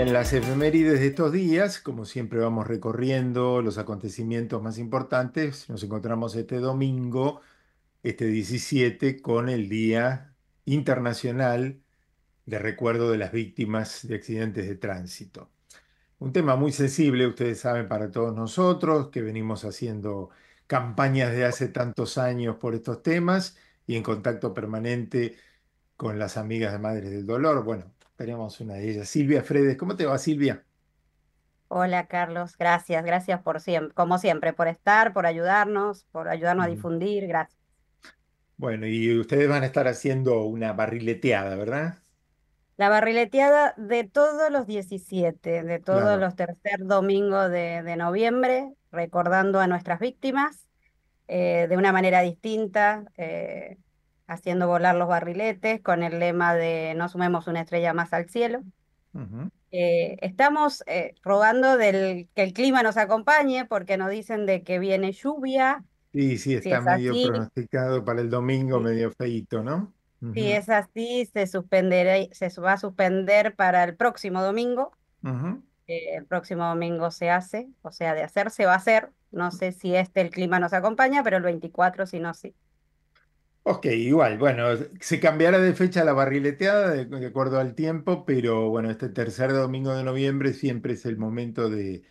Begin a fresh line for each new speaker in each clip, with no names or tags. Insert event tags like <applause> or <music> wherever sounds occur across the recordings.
en las efemérides de estos días, como siempre vamos recorriendo los acontecimientos más importantes, nos encontramos este domingo, este 17, con el Día Internacional de Recuerdo de las Víctimas de Accidentes de Tránsito. Un tema muy sensible, ustedes saben, para todos nosotros, que venimos haciendo campañas de hace tantos años por estos temas y en contacto permanente con las amigas de Madres del Dolor. Bueno, tenemos una de ellas. Silvia Fredes, ¿cómo te va Silvia?
Hola Carlos, gracias, gracias por siempre, como siempre, por estar, por ayudarnos, por ayudarnos a difundir, gracias.
Bueno, y ustedes van a estar haciendo una barrileteada, ¿verdad?
La barrileteada de todos los 17, de todos los tercer domingo de, noviembre, recordando a nuestras víctimas eh, de una manera distinta, eh, haciendo volar los barriletes con el lema de no sumemos una estrella más al cielo. Eh, estamos eh, rogando del, que el clima nos acompañe porque nos dicen de que viene lluvia.
Sí, sí, está medio pronosticado para el domingo, medio feito, ¿no? Sí,
es así, se, suspenderá, se va a suspender para el próximo domingo. Eh, el próximo domingo se hace, o sea, de hacer se va a hacer. No sé si este el clima nos acompaña, pero el 24 si no, sí.
Ok, igual, bueno, se cambiará de fecha la barrileteada de, acuerdo al tiempo, pero bueno, este tercer domingo de noviembre siempre es el momento de,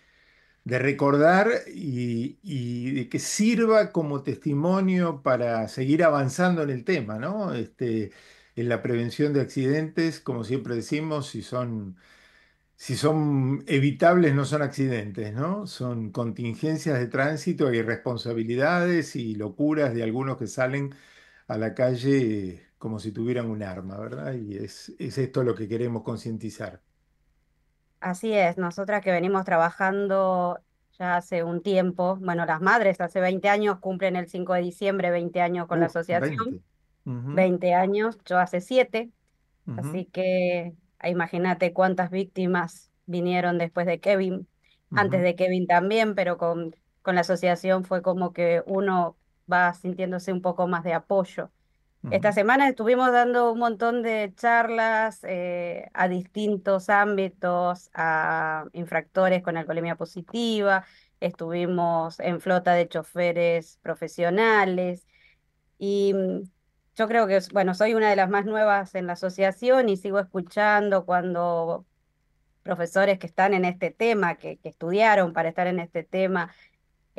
recordar y, de que sirva como testimonio para seguir avanzando en el tema, ¿no? Este, en la prevención de accidentes, como siempre decimos, si son, si son evitables no son accidentes, ¿no? Son contingencias de tránsito y responsabilidades y locuras de algunos que salen a la calle como si tuvieran un arma, ¿verdad? Y es, es esto lo que queremos concientizar.
Así es, nosotras que venimos trabajando ya hace un tiempo, bueno, las madres hace 20 años cumplen el 5 de diciembre, 20 años con la asociación, 20. años, yo hace 7, así que ah, imagínate cuántas víctimas vinieron después de Kevin, antes de Kevin también, pero con, con la asociación fue como que uno va sintiéndose un poco más de apoyo. Esta semana estuvimos dando un montón de charlas eh, a distintos ámbitos, a infractores con alcoholemia positiva, estuvimos en flota de choferes profesionales y mm, yo creo que, bueno, soy una de las más nuevas en la asociación y sigo escuchando cuando profesores que están en este tema, que, que estudiaron para estar en este tema,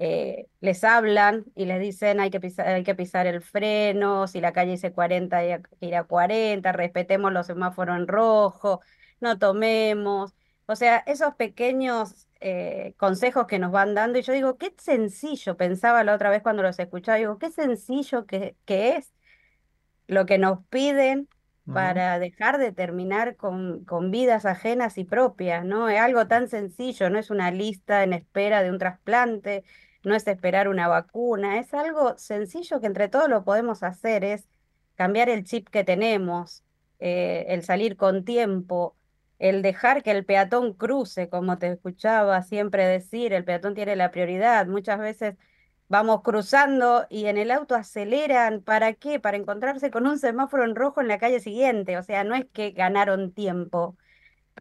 eh, les hablan y les dicen hay que, pisar, hay que pisar el freno, si la calle dice 40 hay ir a 40, respetemos los semáforos en rojo, no tomemos. O sea, esos pequeños eh, consejos que nos van dando y yo digo, qué sencillo, pensaba la otra vez cuando los escuchaba, digo, qué sencillo que, que es lo que nos piden para dejar de terminar con, con vidas ajenas y propias, ¿no? Es algo tan sencillo, no es una lista en espera de un trasplante, no es esperar una vacuna, es algo sencillo que entre todos lo podemos hacer, es cambiar el chip que tenemos, eh, el salir con tiempo, el dejar que el peatón cruce, como te escuchaba siempre decir, el peatón tiene la prioridad. Muchas veces vamos cruzando y en el auto aceleran, ¿para qué? Para encontrarse con un semáforo en rojo en la calle siguiente, o sea, no es que ganaron tiempo.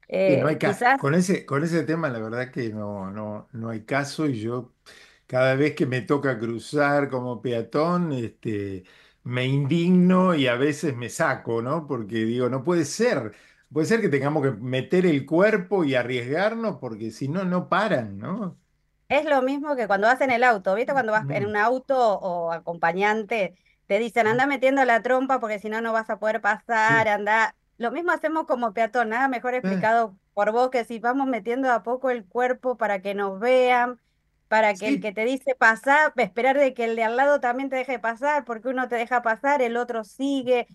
Eh, con, ese,
con ese tema la verdad que no, no, no hay caso y yo cada vez que me toca cruzar como peatón, este, me indigno y a veces me saco, ¿no? Porque digo, no puede ser. Puede ser que tengamos que meter el cuerpo y arriesgarnos porque si no, no paran, ¿no?
Es lo mismo que cuando vas en el auto, ¿viste? Cuando vas en mm. un auto o acompañante, te dicen, anda mm. metiendo la trompa porque si no, no vas a poder pasar, anda. Lo mismo hacemos como peatón, nada mejor eh. explicado por vos que si vamos metiendo a poco el cuerpo para que nos vean, para que el que te dice pasar, esperar de que el de al lado también te deje pasar, porque uno te deja pasar, el otro sigue,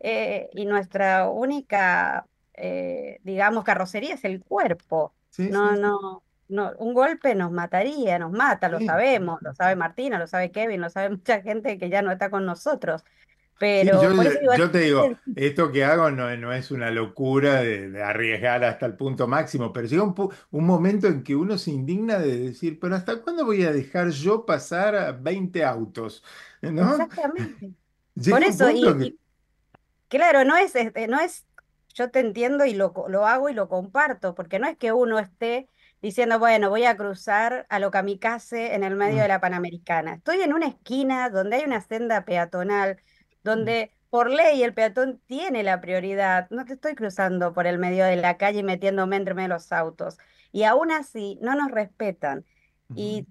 eh, y nuestra única, eh, digamos, carrocería es el cuerpo. no, no, no, un golpe nos mataría, nos mata, lo sabemos, lo sabe Martina, lo sabe Kevin, lo sabe <laughs> mucha gente que ya no está con nosotros yo, te digo,
esto que hago no, no es una locura de, arriesgar hasta el punto máximo, pero llega un, momento en que uno se indigna de decir, pero ¿hasta cuándo voy a dejar yo pasar a 20 autos? ¿No? Exactamente. <laughs> Por eso,
claro, no es, este, no es, yo te entiendo y lo, hago y lo comparto, porque no es que uno esté diciendo, bueno, voy a cruzar a lo kamikaze en el medio mm. de la Panamericana. Estoy en una esquina donde hay una senda peatonal donde por ley el peatón tiene la prioridad. No te estoy cruzando por el medio de la calle y metiéndome entre los autos. Y aún así no nos respetan. Y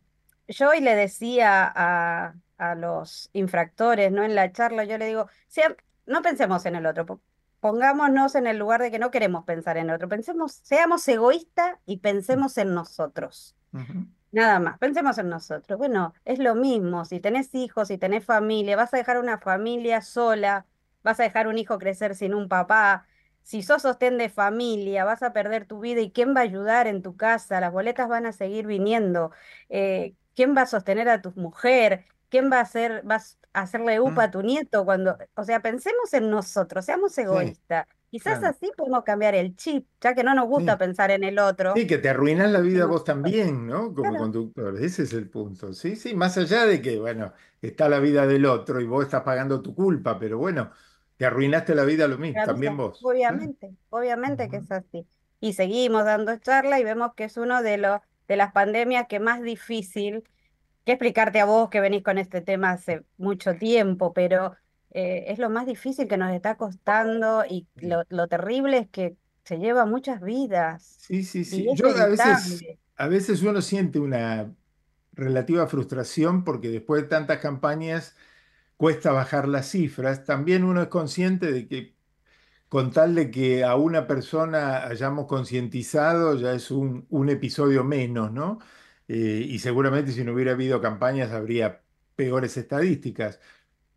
yo hoy le decía a, los infractores, ¿no? En la charla, yo le digo, no pensemos en el otro, pongámonos en el lugar de que no queremos pensar en el otro, pensemos, seamos egoístas y pensemos en nosotros. Nada más, pensemos en nosotros. Bueno, es lo mismo, si tenés hijos, si tenés familia, vas a dejar una familia sola, vas a dejar un hijo crecer sin un papá, si sos sostén de familia, vas a perder tu vida y quién va a ayudar en tu casa, las boletas van a seguir viniendo, eh, quién va a sostener a tu mujer, quién va a hacer, a hacerle upa mm. a tu nieto cuando, o sea, pensemos en nosotros, seamos egoístas. Quizás así podemos cambiar el chip, ya que no nos gusta pensar en el otro. Sí, que
te arruinas la vida vos también, ¿no? Como conductor, ese es el punto. Sí, sí, más allá de que, bueno, está la vida del otro y vos estás pagando tu culpa, pero bueno, te arruinaste la vida lo mismo, también vos. ¿eh? obviamente,
obviamente que es así. Y seguimos dando charla y vemos que es uno de los de las pandemias que más difícil que explicarte a vos que venís con este tema hace mucho tiempo, pero eh, es lo más difícil que nos está costando y lo, terrible es que se lleva muchas vidas.
Sí, sí, sí. a veces, a veces uno siente una relativa frustración porque después de tantas campañas cuesta bajar las cifras. También uno es consciente de que con tal de que a una persona hayamos concientizado ya es un, episodio menos, ¿no? Eh, y seguramente si no hubiera habido campañas habría peores estadísticas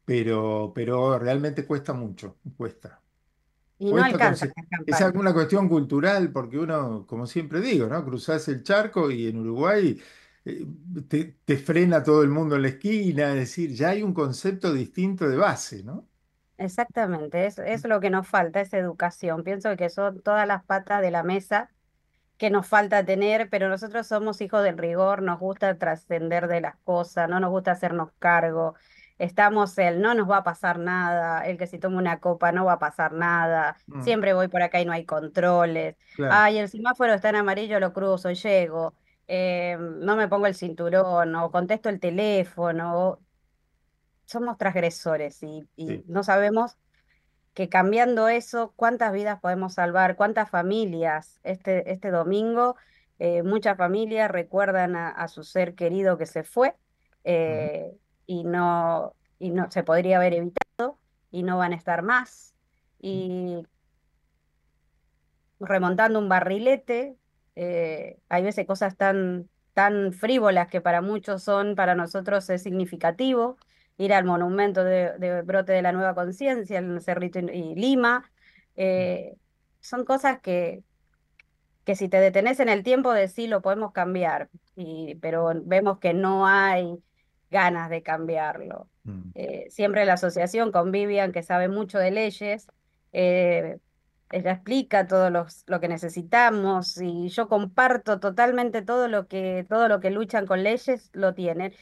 pero, pero realmente cuesta mucho, cuesta.
Y no alcanza. Es
alguna cuestión cultural, porque uno, como siempre digo, ¿no? Cruzás el charco y en Uruguay eh, te, frena todo el mundo en la esquina, es decir, ya hay un concepto distinto de base, ¿no?
Exactamente, es, es mm. lo que nos falta, es educación. Pienso que son todas las patas de la mesa que nos falta tener, pero nosotros somos hijos del rigor, nos gusta trascender de las cosas, no nos gusta hacernos cargo estamos el no nos va a pasar nada, el que si toma una copa no va a pasar nada, mm. siempre voy por acá y no hay controles, ay, el semáforo está en amarillo, lo cruzo, llego, eh, no me pongo el cinturón, o contesto el teléfono, somos transgresores y, no sabemos que cambiando eso, cuántas vidas podemos salvar, cuántas familias este, este domingo. Eh, muchas familias recuerdan a, su ser querido que se fue, mm. eh, y no, y no se podría haber evitado y no van a estar más. Y remontando un barrilete, eh, hay veces cosas tan, tan frívolas que para muchos son, para nosotros es significativo, ir al monumento de, brote de la nueva conciencia, en Cerrito y, Lima, eh, son cosas que, que si te detenes en el tiempo de sí lo podemos cambiar, pero vemos que no hay ganas de cambiarlo. Mm. Eh, siempre la asociación con Vivian, que sabe mucho de leyes, eh, ella explica todo lo que necesitamos y yo comparto totalmente todo lo que, todo lo que luchan con leyes, lo tienen.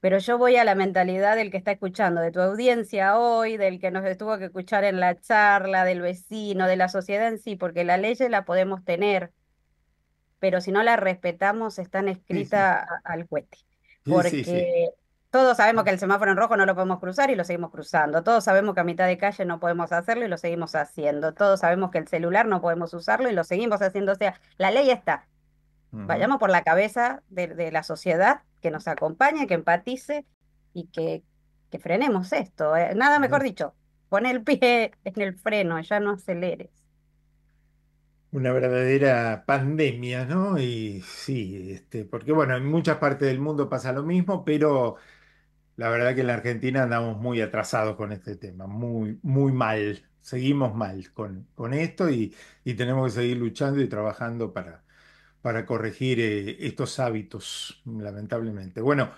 Pero yo voy a la mentalidad del que está escuchando, de tu audiencia hoy, del que nos estuvo que escuchar en la charla, del vecino, de la sociedad en sí, porque la ley la podemos tener, pero si no la respetamos, están escritas al cuete,
Porque
todos sabemos que el semáforo en rojo no lo podemos cruzar y lo seguimos cruzando. Todos sabemos que a mitad de calle no podemos hacerlo y lo seguimos haciendo. Todos sabemos que el celular no podemos usarlo y lo seguimos haciendo. O sea, la ley está. Vayamos por la cabeza de, la sociedad que nos acompañe, que empatice y que, que frenemos esto. ¿eh? Nada mejor dicho, pon el pie en el freno, ya no aceleres.
Una verdadera pandemia, ¿no? Y sí, este, porque bueno, en muchas partes del mundo pasa lo mismo, pero la verdad que en la Argentina andamos muy atrasados con este tema, muy, muy mal. Seguimos mal con, con esto y, y tenemos que seguir luchando y trabajando para, para corregir eh, estos hábitos, lamentablemente. Bueno,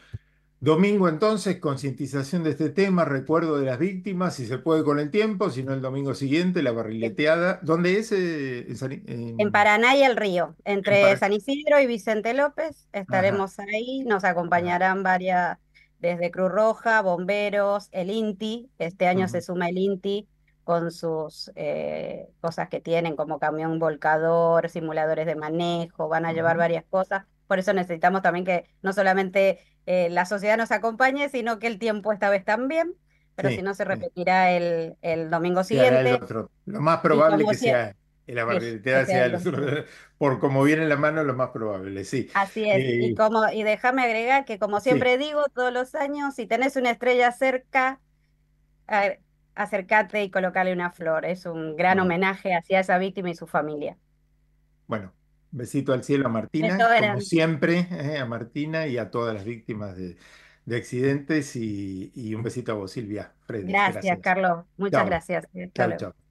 domingo entonces, concientización de este tema, recuerdo de las víctimas, si se puede con el tiempo, si no el domingo siguiente, la barrileteada. ¿Dónde es? Eh, en,
Paraná y el Río, entre San Isidro y Vicente López, estaremos ahí, nos acompañarán varias desde Cruz Roja, bomberos, el INTI, este año se suma el INTI con sus eh, cosas que tienen como camión volcador, simuladores de manejo, van a llevar varias cosas. Por eso necesitamos también que no solamente eh, la sociedad nos acompañe, sino que el tiempo esta vez también, pero si no se repetirá el, el, domingo siguiente.
Lo más probable que sea hacia por como viene la mano, lo más probable, sí. Así es, y, eh, como,
y déjame agregar que como siempre digo, todos los años, si tenés una estrella cerca, acércate y colocale una flor. Es un gran homenaje hacia esa víctima y su familia.
Bueno, besito al cielo a Martina, como siempre, eh, a Martina y a todas las víctimas de, accidentes y, un besito a vos, Silvia. gracias, Carlos. Muchas gracias. chao, chao.